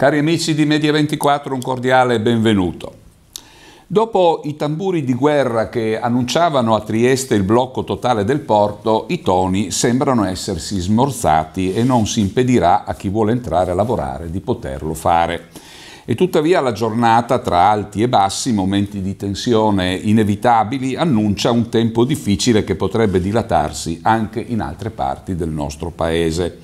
Cari amici di Media24, un cordiale benvenuto. Dopo i tamburi di guerra che annunciavano a Trieste il blocco totale del porto, i toni sembrano essersi smorzati e non si impedirà a chi vuole entrare a lavorare di poterlo fare. E tuttavia la giornata, tra alti e bassi, momenti di tensione inevitabili, annuncia un tempo difficile che potrebbe dilatarsi anche in altre parti del nostro paese.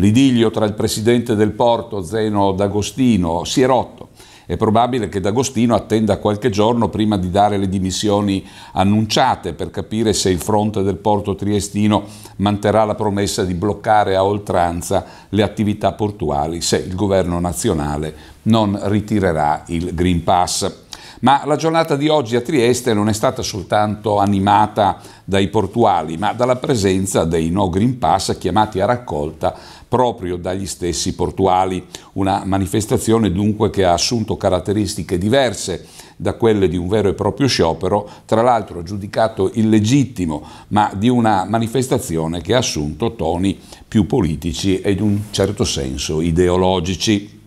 L'idilio tra il presidente del porto, Zeno D'Agostino, si è rotto. È probabile che D'Agostino attenda qualche giorno prima di dare le dimissioni annunciate per capire se il fronte del porto triestino manterrà la promessa di bloccare a oltranza le attività portuali se il governo nazionale non ritirerà il Green Pass. Ma la giornata di oggi a Trieste non è stata soltanto animata dai portuali, ma dalla presenza dei no Green Pass chiamati a raccolta proprio dagli stessi portuali, una manifestazione dunque che ha assunto caratteristiche diverse da quelle di un vero e proprio sciopero, tra l'altro giudicato illegittimo, ma di una manifestazione che ha assunto toni più politici e in un certo senso ideologici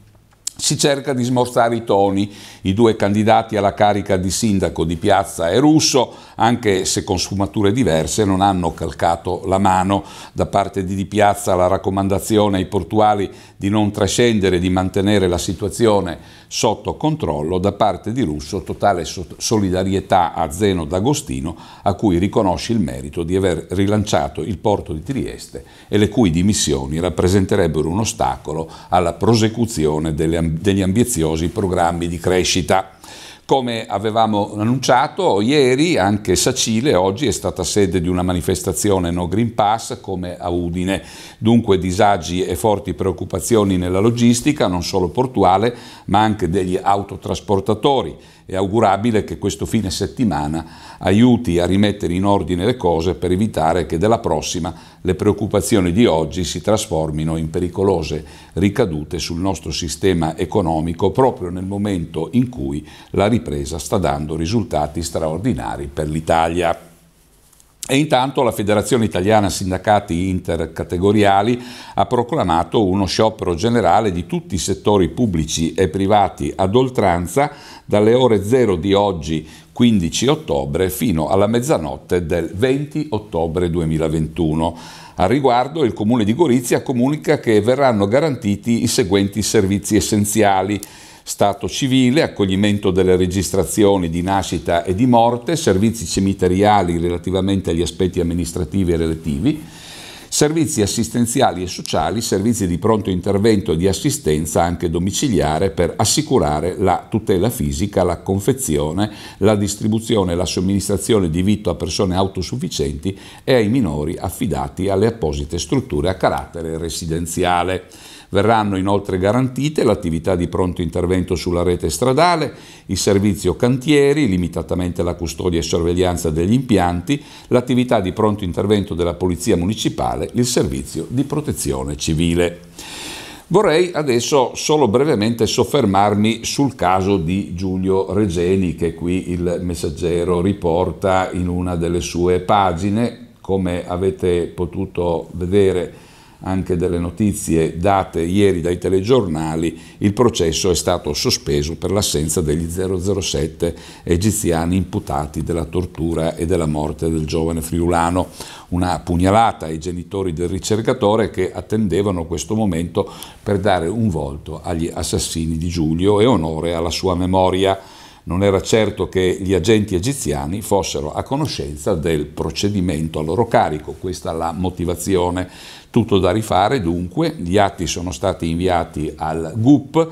si cerca di smorzare i toni. I due candidati alla carica di sindaco di Piazza e Russo, anche se con sfumature diverse, non hanno calcato la mano. Da parte di Di Piazza la raccomandazione ai portuali di non trascendere, di mantenere la situazione sotto controllo, da parte di Russo totale solidarietà a Zeno D'Agostino, a cui riconosce il merito di aver rilanciato il porto di Trieste e le cui dimissioni rappresenterebbero un ostacolo alla prosecuzione delle ambizioni degli ambiziosi programmi di crescita. Come avevamo annunciato ieri, anche Sacile oggi è stata sede di una manifestazione no Green Pass come a Udine. Dunque disagi e forti preoccupazioni nella logistica, non solo portuale, ma anche degli autotrasportatori. È augurabile che questo fine settimana aiuti a rimettere in ordine le cose per evitare che della prossima le preoccupazioni di oggi si trasformino in pericolose ricadute sul nostro sistema economico proprio nel momento in cui la ripresa sta dando risultati straordinari per l'Italia. E intanto la Federazione Italiana Sindacati Intercategoriali ha proclamato uno sciopero generale di tutti i settori pubblici e privati ad oltranza dalle ore 0 di oggi 15 ottobre fino alla mezzanotte del 20 ottobre 2021. Al riguardo il Comune di Gorizia comunica che verranno garantiti i seguenti servizi essenziali stato civile, accoglimento delle registrazioni di nascita e di morte, servizi cimiteriali relativamente agli aspetti amministrativi e relativi, servizi assistenziali e sociali, servizi di pronto intervento e di assistenza anche domiciliare per assicurare la tutela fisica, la confezione, la distribuzione e la somministrazione di vitto a persone autosufficienti e ai minori affidati alle apposite strutture a carattere residenziale. Verranno inoltre garantite l'attività di pronto intervento sulla rete stradale, il servizio cantieri, limitatamente la custodia e sorveglianza degli impianti, l'attività di pronto intervento della Polizia Municipale, il servizio di protezione civile. Vorrei adesso solo brevemente soffermarmi sul caso di Giulio Regeni che qui il messaggero riporta in una delle sue pagine, come avete potuto vedere anche delle notizie date ieri dai telegiornali, il processo è stato sospeso per l'assenza degli 007 egiziani imputati della tortura e della morte del giovane friulano. Una pugnalata ai genitori del ricercatore che attendevano questo momento per dare un volto agli assassini di Giulio e onore alla sua memoria non era certo che gli agenti egiziani fossero a conoscenza del procedimento a loro carico, questa è la motivazione. Tutto da rifare dunque, gli atti sono stati inviati al GUP,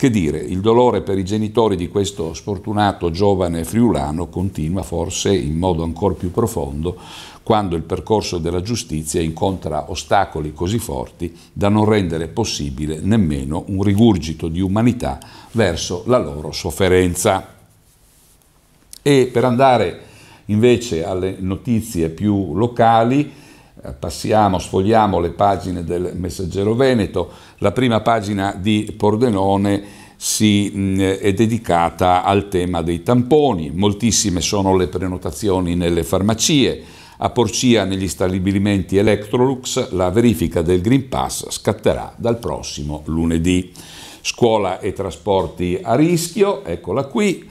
che dire, il dolore per i genitori di questo sfortunato giovane friulano continua forse in modo ancora più profondo quando il percorso della giustizia incontra ostacoli così forti da non rendere possibile nemmeno un rigurgito di umanità verso la loro sofferenza. E per andare invece alle notizie più locali, passiamo, sfogliamo le pagine del Messaggero Veneto, la prima pagina di Pordenone si, mh, è dedicata al tema dei tamponi, moltissime sono le prenotazioni nelle farmacie, a Porcia negli stabilimenti Electrolux la verifica del Green Pass scatterà dal prossimo lunedì. Scuola e trasporti a rischio, eccola qui,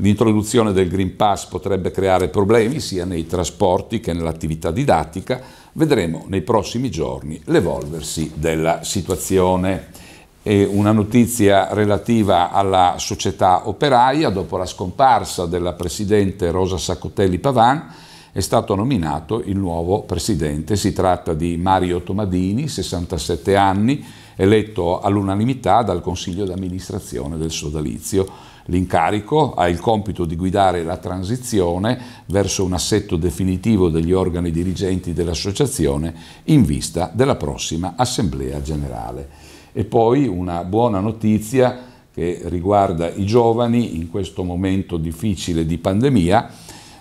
L'introduzione del Green Pass potrebbe creare problemi sia nei trasporti che nell'attività didattica. Vedremo nei prossimi giorni l'evolversi della situazione. E una notizia relativa alla società operaia, dopo la scomparsa della presidente Rosa Saccotelli Pavan, è stato nominato il nuovo presidente. Si tratta di Mario Tomadini, 67 anni, eletto all'unanimità dal consiglio d'amministrazione del sodalizio. L'incarico ha il compito di guidare la transizione verso un assetto definitivo degli organi dirigenti dell'associazione in vista della prossima Assemblea Generale. E poi una buona notizia che riguarda i giovani in questo momento difficile di pandemia.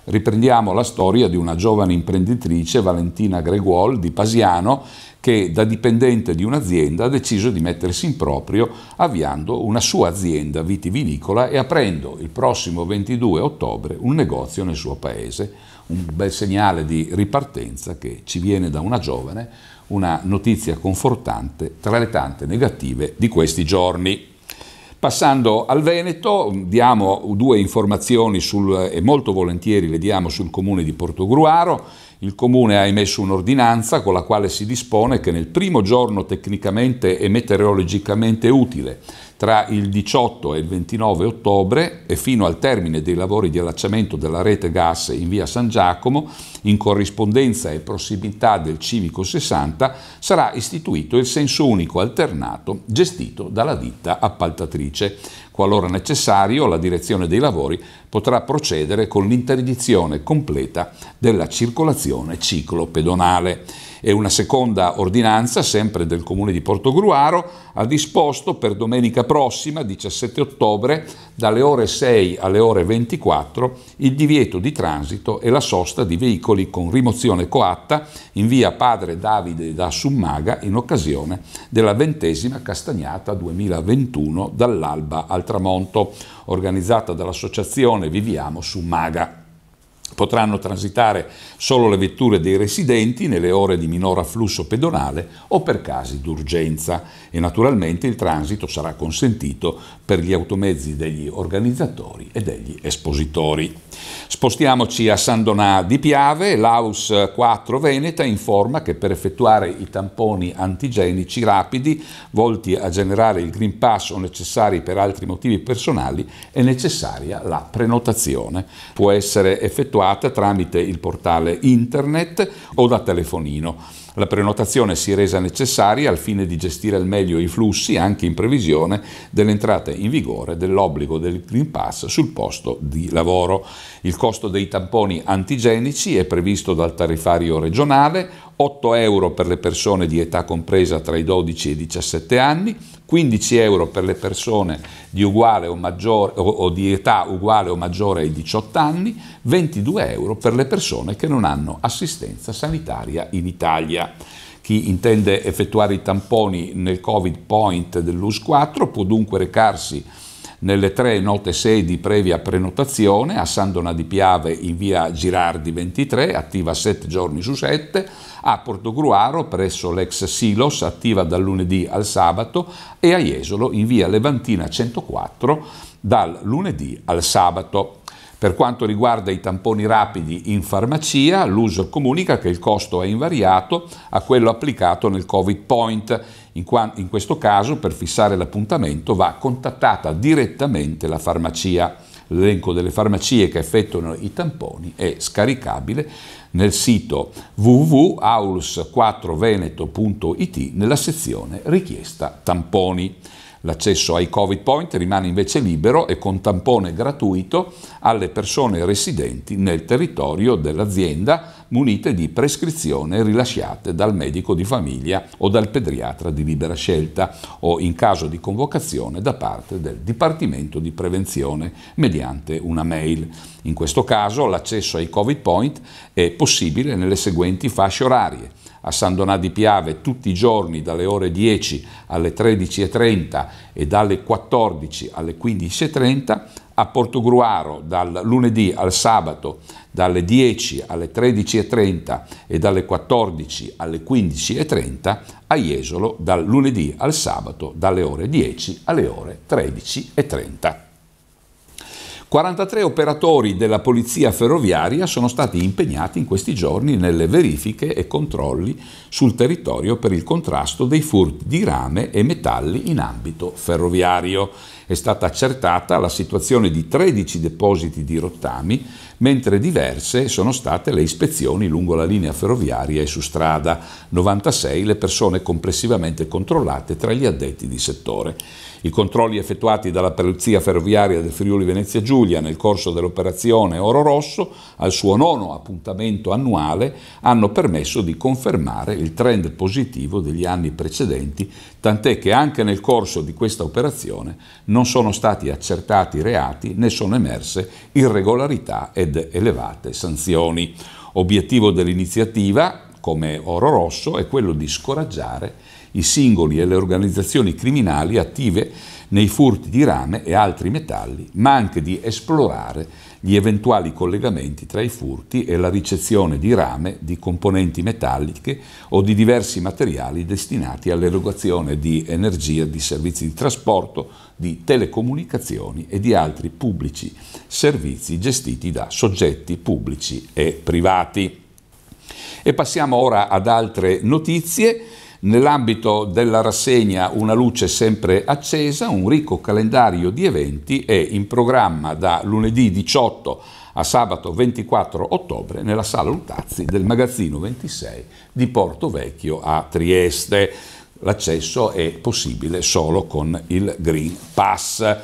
Riprendiamo la storia di una giovane imprenditrice, Valentina Greguol di Pasiano, che da dipendente di un'azienda ha deciso di mettersi in proprio avviando una sua azienda vitivinicola e aprendo il prossimo 22 ottobre un negozio nel suo paese. Un bel segnale di ripartenza che ci viene da una giovane, una notizia confortante tra le tante negative di questi giorni. Passando al Veneto, diamo due informazioni sul, e molto volentieri le diamo sul comune di Portogruaro il Comune ha emesso un'ordinanza con la quale si dispone che nel primo giorno tecnicamente e meteorologicamente utile, tra il 18 e il 29 ottobre e fino al termine dei lavori di allacciamento della rete gas in via San Giacomo, in corrispondenza e prossimità del Civico 60, sarà istituito il senso unico alternato gestito dalla ditta appaltatrice. Qualora necessario, la direzione dei lavori potrà procedere con l'interdizione completa della circolazione ciclopedonale. E una seconda ordinanza, sempre del comune di Portogruaro, ha disposto per domenica prossima, 17 ottobre, dalle ore 6 alle ore 24, il divieto di transito e la sosta di veicoli con rimozione coatta in via Padre Davide da Summaga in occasione della ventesima castagnata 2021 dall'alba al tramonto organizzata dall'associazione Viviamo su Maga. Potranno transitare solo le vetture dei residenti nelle ore di minor afflusso pedonale o per casi d'urgenza e naturalmente il transito sarà consentito per gli automezzi degli organizzatori e degli espositori. Spostiamoci a San Donà di Piave, l'Aus 4 Veneta informa che per effettuare i tamponi antigenici rapidi volti a generare il Green Pass o necessari per altri motivi personali è necessaria la prenotazione. Può essere effettuata effettuata tramite il portale internet o da telefonino. La prenotazione si è resa necessaria al fine di gestire al meglio i flussi anche in previsione dell'entrata in vigore dell'obbligo del Green Pass sul posto di lavoro. Il costo dei tamponi antigenici è previsto dal tariffario regionale 8 euro per le persone di età compresa tra i 12 e i 17 anni, 15 euro per le persone di, o maggiore, o, o di, età uguale o maggiore ai 18 anni, 22 euro per le persone che non hanno assistenza sanitaria in Italia. Chi intende effettuare i tamponi nel Covid Point dell'US4 può dunque recarsi nelle tre note sedi previa prenotazione a Sandona di Piave in via Girardi 23, attiva 7 giorni su 7, a Portogruaro presso l'ex Silos, attiva dal lunedì al sabato, e a Jesolo in via Levantina 104 dal lunedì al sabato. Per quanto riguarda i tamponi rapidi in farmacia, l'uso comunica che il costo è invariato a quello applicato nel Covid Point. In, qua, in questo caso, per fissare l'appuntamento, va contattata direttamente la farmacia. L'elenco delle farmacie che effettuano i tamponi è scaricabile nel sito www.aulus4veneto.it nella sezione richiesta tamponi. L'accesso ai Covid Point rimane invece libero e con tampone gratuito alle persone residenti nel territorio dell'azienda munite di prescrizione rilasciate dal medico di famiglia o dal pediatra di libera scelta o in caso di convocazione da parte del Dipartimento di Prevenzione mediante una mail. In questo caso l'accesso ai Covid Point è possibile nelle seguenti fasce orarie a San Donà di Piave tutti i giorni dalle ore 10 alle 13.30 e dalle 14 alle 15.30, a Portogruaro dal lunedì al sabato dalle 10 alle 13.30 e dalle 14 alle 15.30, a Jesolo dal lunedì al sabato dalle ore 10 alle ore 13.30. 43 operatori della polizia ferroviaria sono stati impegnati in questi giorni nelle verifiche e controlli sul territorio per il contrasto dei furti di rame e metalli in ambito ferroviario. È stata accertata la situazione di 13 depositi di rottami, mentre diverse sono state le ispezioni lungo la linea ferroviaria e su strada, 96 le persone complessivamente controllate tra gli addetti di settore. I controlli effettuati dalla Polizia Ferroviaria del Friuli Venezia Giulia nel corso dell'operazione Oro Rosso, al suo nono appuntamento annuale, hanno permesso di confermare il trend positivo degli anni precedenti, tant'è che anche nel corso di questa operazione non non sono stati accertati reati né sono emerse irregolarità ed elevate sanzioni. Obiettivo dell'iniziativa, come Oro Rosso, è quello di scoraggiare i singoli e le organizzazioni criminali attive nei furti di rame e altri metalli, ma anche di esplorare gli eventuali collegamenti tra i furti e la ricezione di rame, di componenti metalliche o di diversi materiali destinati all'erogazione di energia, di servizi di trasporto, di telecomunicazioni e di altri pubblici servizi gestiti da soggetti pubblici e privati. E passiamo ora ad altre notizie. Nell'ambito della rassegna Una luce sempre accesa, un ricco calendario di eventi è in programma da lunedì 18 a sabato 24 ottobre nella sala Lutazzi del magazzino 26 di Porto Vecchio a Trieste. L'accesso è possibile solo con il Green Pass.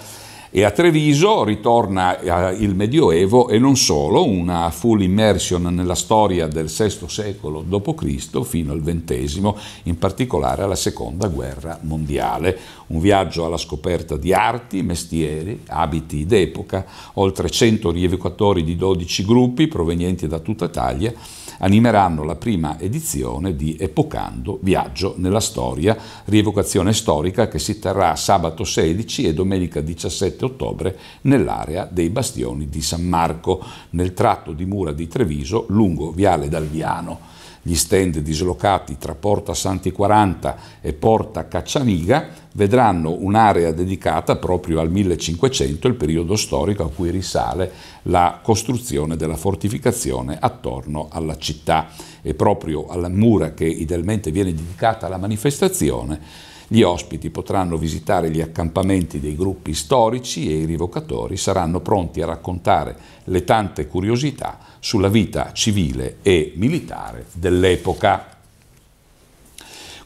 E a Treviso ritorna eh, il Medioevo e non solo, una full immersion nella storia del VI secolo d.C. fino al XX, in particolare alla Seconda Guerra Mondiale. Un viaggio alla scoperta di arti, mestieri, abiti d'epoca, oltre 100 rievocatori di 12 gruppi provenienti da tutta Italia animeranno la prima edizione di Epocando Viaggio nella Storia, rievocazione storica che si terrà sabato 16 e domenica 17 7 ottobre nell'area dei bastioni di San Marco, nel tratto di mura di Treviso lungo Viale Dalviano. Gli stand dislocati tra Porta Santi 40 e Porta Caccianiga vedranno un'area dedicata proprio al 1500, il periodo storico a cui risale la costruzione della fortificazione attorno alla città. E proprio alla mura che idealmente viene dedicata alla manifestazione gli ospiti potranno visitare gli accampamenti dei gruppi storici e i rivocatori saranno pronti a raccontare le tante curiosità sulla vita civile e militare dell'epoca.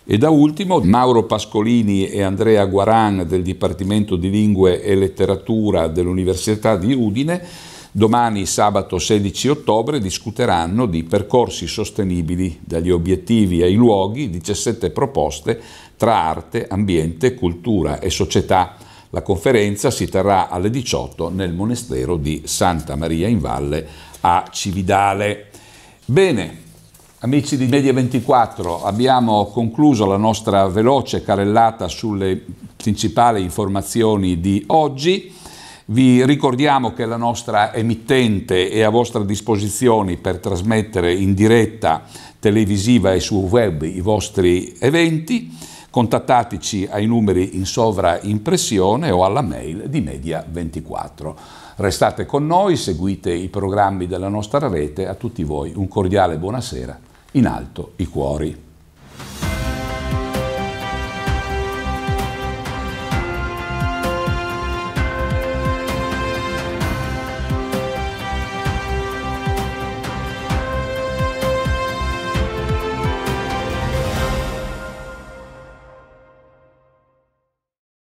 E da ultimo Mauro Pascolini e Andrea Guaran del Dipartimento di Lingue e Letteratura dell'Università di Udine Domani, sabato 16 ottobre, discuteranno di percorsi sostenibili, dagli obiettivi ai luoghi, 17 proposte tra arte, ambiente, cultura e società. La conferenza si terrà alle 18 nel monastero di Santa Maria in Valle a Cividale. Bene, Amici di Media24, abbiamo concluso la nostra veloce carellata sulle principali informazioni di oggi. Vi ricordiamo che la nostra emittente è a vostra disposizione per trasmettere in diretta televisiva e su web i vostri eventi. Contattateci ai numeri in sovraimpressione o alla mail di Media24. Restate con noi, seguite i programmi della nostra rete. A tutti voi un cordiale buonasera. In alto i cuori.